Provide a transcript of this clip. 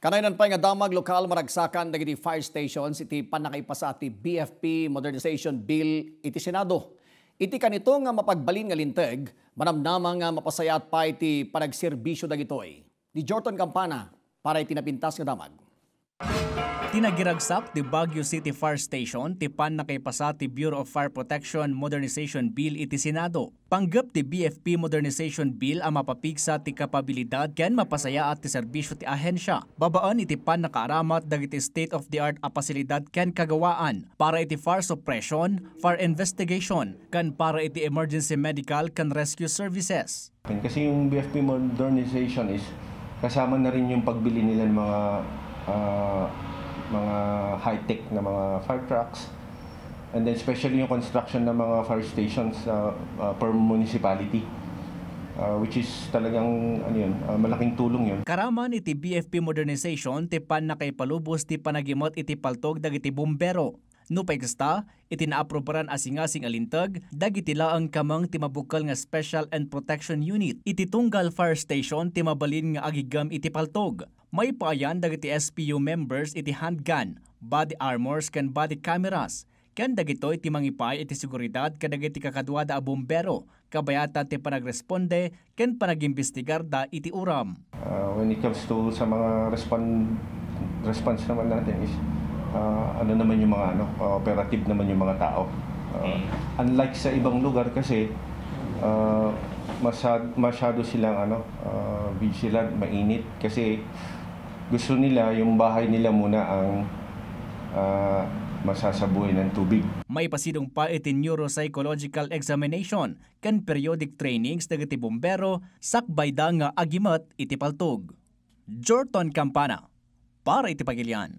Kanaynan pa nga damag lokal maragsakan dagiti fire station iti panakaipasati BFP Modernization Bill iti Senado. Iti kanito nga mapagbalin nga linteg, manamnama nga mapasayat pa iti panagserbisyo dagitoy. Di Jordan Campana para iti napintas nga damag. Tinagiragsap ti Baguio City Fire Station tipan na kay ti Bureau of Fire Protection Modernization Bill iti Senado. Panggap ti BFP Modernization Bill ang mapapigsa ti kapabilidad ken mapasaya at ti serbisyo ti ahensya. Babaan iti pan nakaaramat dagiti state of the art a pasilidad ken kagawaan para iti fire suppression, fire investigation, kan para iti emergency medical kan rescue services. Kasi yung BFP modernization is kasama na rin yung pagbili nila ng mga uh, mga high-tech na mga fire trucks. And then especially yung construction ng mga fire stations uh, uh, per municipality. Uh, which is talagang ano yun, uh, malaking tulong yun. Karaman iti BFP modernization ti pan na kay palubos ti panagimot iti paltog dagiti bumbero. No pagsta, iti naaprobaran asingasing alintag, dagiti laang kamang ti timabukal nga Special and Protection Unit. Iti tunggal fire station ti timabalin nga agigam iti paltog may payan dagiti SPU members iti handgun, body armors ken body cameras. Ken dagito iti mangipay iti seguridad kadagiti kakadwada a bombero kabayatan ti panagresponde ken panagimbestigar da iti uram. Uh, when it comes to sa mga respond, response naman natin is uh, ano naman yung mga ano, uh, operative naman yung mga tao. Uh, unlike sa ibang lugar kasi uh, masad, masyado silang ano, uh, ah, vigilant, mainit kasi gusto nila yung bahay nila muna ang uh, ah, masasabuhay ng tubig. May pasidong pa itin neuropsychological examination kan periodic trainings dagiti bombero sakbay da nga agimat iti paltog. Jorton Campana para iti pagilian.